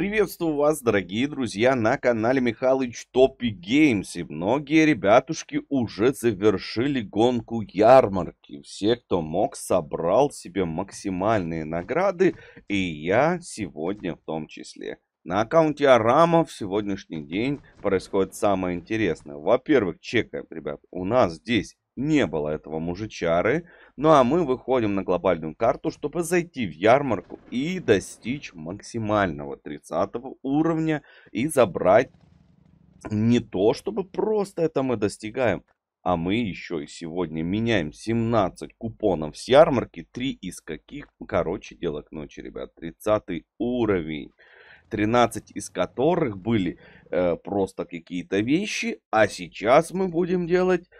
Приветствую вас, дорогие друзья, на канале Михалыч Топи Геймс. И многие ребятушки уже завершили гонку ярмарки. Все, кто мог, собрал себе максимальные награды. И я сегодня в том числе. На аккаунте Арама в сегодняшний день происходит самое интересное. Во-первых, чекаем, ребят, у нас здесь не было этого мужичары. Ну а мы выходим на глобальную карту, чтобы зайти в ярмарку и достичь максимального 30 уровня и забрать не то, чтобы просто это мы достигаем, а мы еще и сегодня меняем 17 купонов с ярмарки, 3 из каких, короче, дело к ночи, ребят, 30 уровень. 13 из которых были э, просто какие-то вещи, а сейчас мы будем делать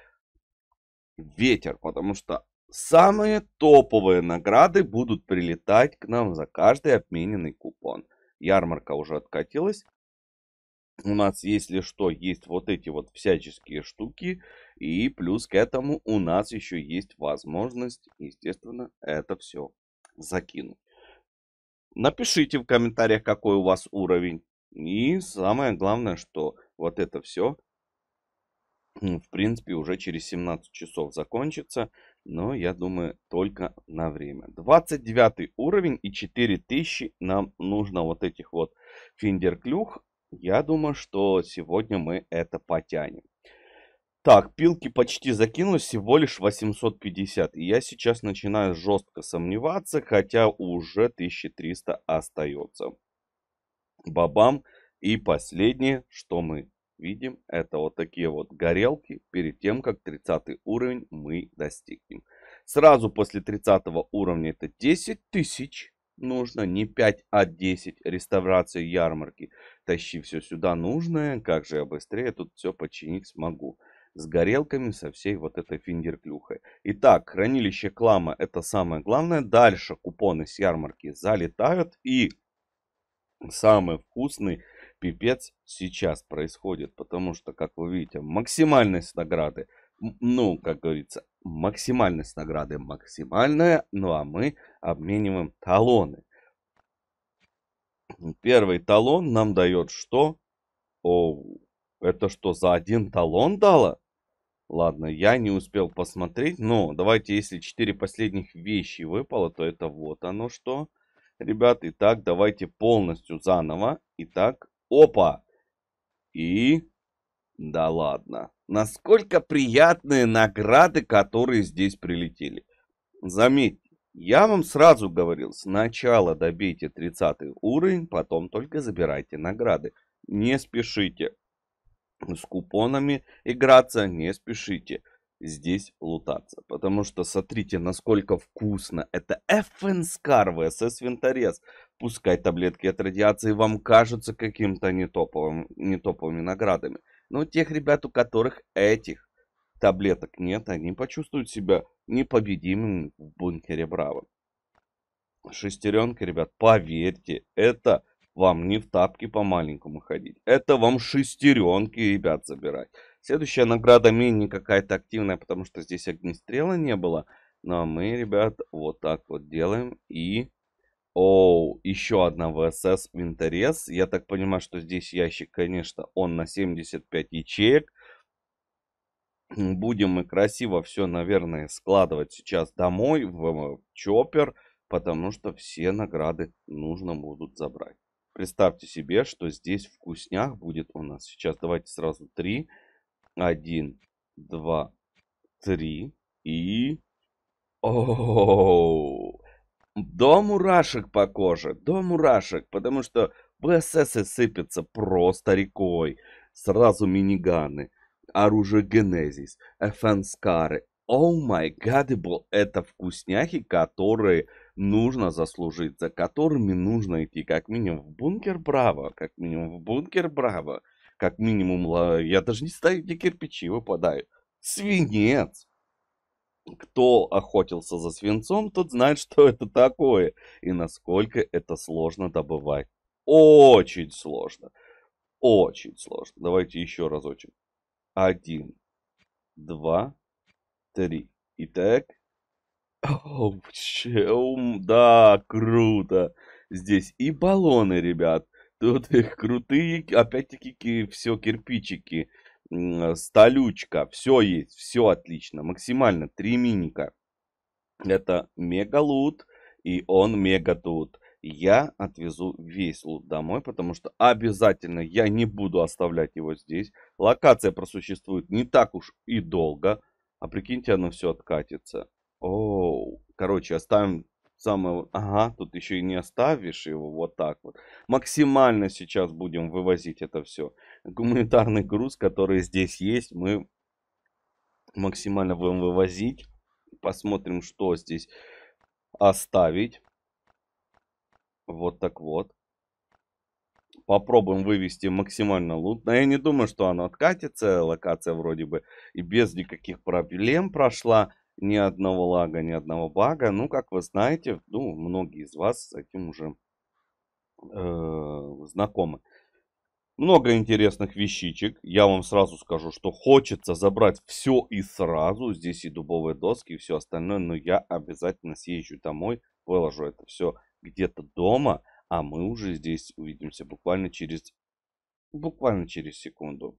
ветер, потому что самые топовые награды будут прилетать к нам за каждый обмененный купон. Ярмарка уже откатилась. У нас, если что, есть вот эти вот всяческие штуки. И плюс к этому у нас еще есть возможность, естественно, это все закинуть. Напишите в комментариях, какой у вас уровень. И самое главное, что вот это все ну, в принципе, уже через 17 часов закончится. Но я думаю, только на время. 29 уровень и 4000 нам нужно вот этих вот финдерклюх. Я думаю, что сегодня мы это потянем. Так, пилки почти закинулось, всего лишь 850. И я сейчас начинаю жестко сомневаться, хотя уже 1300 остается. Бабам. И последнее, что мы видим, это вот такие вот горелки перед тем, как 30 уровень мы достигнем. Сразу после 30 уровня это 10 тысяч нужно, не 5, а 10 реставрации ярмарки. Тащи все сюда нужное, как же я быстрее тут все починить смогу. С горелками, со всей вот этой финдерклюхой. Итак, хранилище клама это самое главное. Дальше купоны с ярмарки залетают и самый вкусный пипец сейчас происходит, потому что, как вы видите, максимальность награды, ну, как говорится, максимальность награды максимальная, ну а мы обмениваем талоны. Первый талон нам дает что? О, это что, за один талон дало? Ладно, я не успел посмотреть, но давайте, если 4 последних вещи выпало, то это вот оно что. Ребят, итак, давайте полностью заново. Итак, Опа! И... Да ладно. Насколько приятные награды, которые здесь прилетели. Заметьте, я вам сразу говорил, сначала добейте 30 уровень, потом только забирайте награды. Не спешите. С купонами играться не спешите здесь лутаться. Потому что смотрите, насколько вкусно. Это FN в SS Винторез. Пускай таблетки от радиации вам кажутся каким-то нетоповым, нетоповыми наградами. Но тех ребят, у которых этих таблеток нет, они почувствуют себя непобедимыми в бункере Браво. Шестеренка, ребят, поверьте, это вам не в тапки по маленькому ходить. Это вам шестеренки, ребят, забирать. Следующая награда мини какая-то активная, потому что здесь огнестрела не было. Но мы, ребят, вот так вот делаем и Оу, еще одна ВСС Минторез. Я так понимаю, что здесь ящик, конечно, он на 75 ячеек. Будем мы красиво все, наверное, складывать сейчас домой э, в чоппер, потому что все награды нужно будут забрать. Представьте себе, что здесь вкуснях будет у нас сейчас. Давайте сразу три. Один, два, три и... Оу! До мурашек по коже, до мурашек, потому что БСС сыпятся просто рекой. Сразу миниганы, оружие Генезис, ФН-скары. О май гадебл, это вкусняхи, которые нужно заслужить, за которыми нужно идти как минимум в бункер Браво, как минимум в бункер Браво, как минимум, э, я даже не ставить где кирпичи выпадают. Свинец! кто охотился за свинцом, тот знает, что это такое и насколько это сложно добывать. Очень сложно. Очень сложно. Давайте еще разочек. Один, два, три. Итак. Да, круто. Здесь и баллоны, ребят. Тут их крутые, опять-таки, все кирпичики столючка, все есть, все отлично, максимально, три миника. Это мега лут, и он мега тут. Я отвезу весь лут домой, потому что обязательно я не буду оставлять его здесь. Локация просуществует не так уж и долго, а прикиньте, оно все откатится. О, короче, оставим самое, ага, тут еще и не оставишь его вот так вот. Максимально сейчас будем вывозить это все. Гуманитарный груз, который здесь есть, мы максимально будем вывозить. Посмотрим, что здесь оставить. Вот так вот. Попробуем вывести максимально лут. Но я не думаю, что оно откатится. Локация вроде бы и без никаких проблем прошла ни одного лага, ни одного бага. Ну, как вы знаете, ну, многие из вас с этим уже э, знакомы. Много интересных вещичек. Я вам сразу скажу, что хочется забрать все и сразу. Здесь и дубовые доски, и все остальное. Но я обязательно съезжу домой, выложу это все где-то дома. А мы уже здесь увидимся буквально через, буквально через секунду.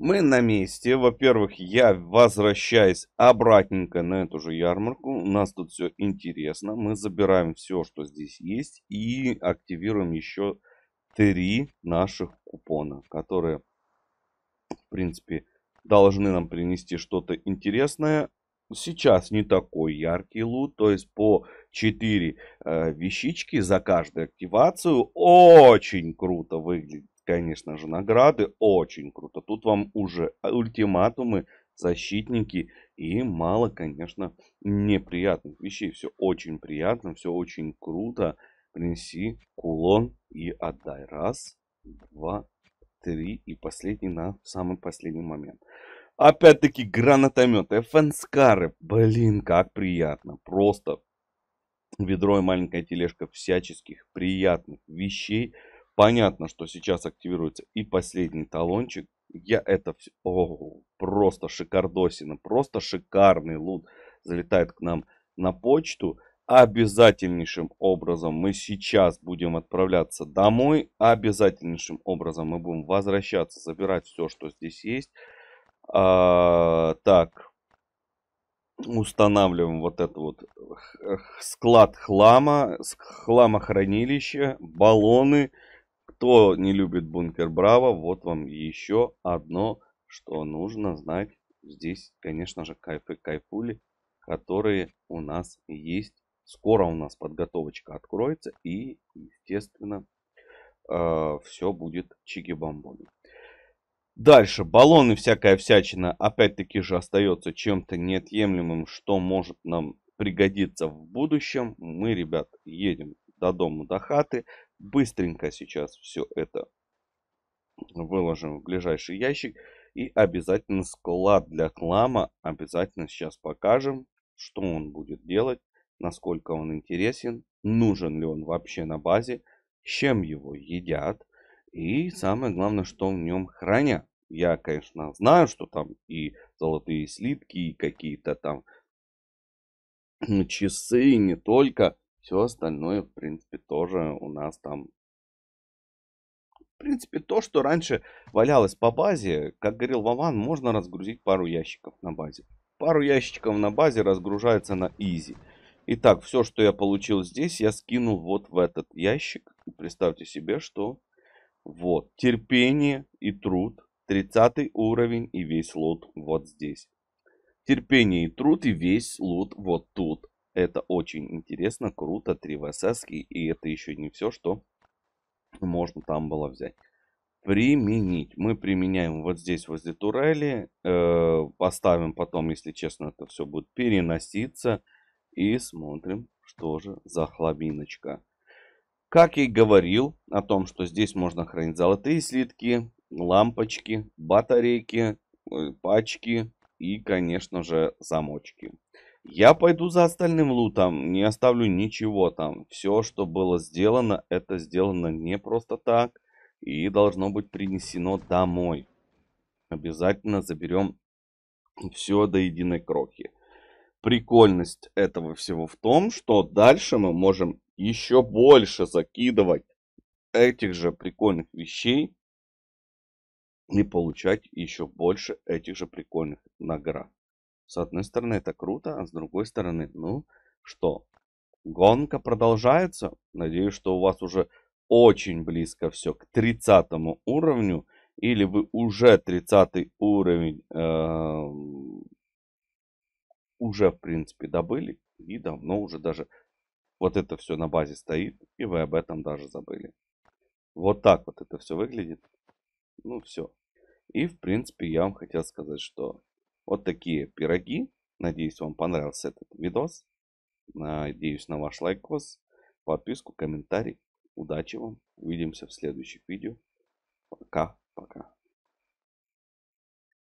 Мы на месте. Во-первых, я возвращаюсь обратненько на эту же ярмарку. У нас тут все интересно. Мы забираем все, что здесь есть. И активируем еще три наших купона, которые, в принципе, должны нам принести что-то интересное. Сейчас не такой яркий лут, то есть по 4 э, вещички за каждую активацию очень круто выглядит конечно же, награды. Очень круто. Тут вам уже ультиматумы, защитники и мало, конечно, неприятных вещей. Все очень приятно, все очень круто. Принеси кулон и отдай. Раз, два, три и последний на самый последний момент. Опять-таки гранатомет, фнскары, блин, как приятно, просто ведро и маленькая тележка всяческих приятных вещей – Понятно, что сейчас активируется и последний талончик. Я это все... О, просто шикардосина, просто шикарный лут залетает к нам на почту. Обязательнейшим образом мы сейчас будем отправляться домой. Обязательнейшим образом мы будем возвращаться, забирать все, что здесь есть. А, так, устанавливаем вот этот вот склад хлама, хламохранилище, баллоны. Кто не любит бункер Браво, вот вам еще одно, что нужно знать. Здесь, конечно же, кайфы кайфули, которые у нас есть. Скоро у нас подготовочка откроется и, естественно, э, все будет чики-бомбони. Дальше. Баллоны всякая всячина опять-таки же остается чем-то неотъемлемым, что может нам пригодиться в будущем. Мы, ребят, едем до дома, до хаты. Быстренько сейчас все это выложим в ближайший ящик. И обязательно склад для клама обязательно сейчас покажем, что он будет делать, насколько он интересен, нужен ли он вообще на базе, чем его едят и самое главное, что в нем хранят. Я, конечно, знаю, что там и золотые слитки, и какие-то там часы, и не только. Все остальное, в принципе, тоже у нас там... В принципе, то, что раньше валялось по базе, как говорил Вован, можно разгрузить пару ящиков на базе. Пару ящиков на базе разгружается на изи. Итак, все, что я получил здесь, я скинул вот в этот ящик. Представьте себе, что вот. Терпение и труд. 30 уровень и весь лот вот здесь. Терпение и труд и весь лут вот тут. Это очень интересно, круто, 3 ВСС, и это еще не все, что можно там было взять. Применить. Мы применяем вот здесь, возле турели. Э, поставим потом, если честно, это все будет переноситься. И смотрим, что же за хлобиночка. Как и говорил о том, что здесь можно хранить золотые слитки, лампочки, батарейки, э, пачки и, конечно же, замочки. Я пойду за остальным лутом, не оставлю ничего там. Все, что было сделано, это сделано не просто так и должно быть принесено домой. Обязательно заберем все до единой крохи. Прикольность этого всего в том, что дальше мы можем еще больше закидывать этих же прикольных вещей и получать еще больше этих же прикольных наград. С одной стороны, это круто, а с другой стороны, ну что? Гонка продолжается. Надеюсь, что у вас уже очень близко все к 30 уровню. Или вы уже 30 уровень э, уже, в принципе, добыли. И давно уже даже вот это все на базе стоит. И вы об этом даже забыли. Вот так вот это все выглядит. Ну все. И, в принципе, я вам хотел сказать, что вот такие пироги. Надеюсь, вам понравился этот видос. Надеюсь на ваш лайкос, подписку, комментарий. Удачи вам. Увидимся в следующих видео. Пока-пока.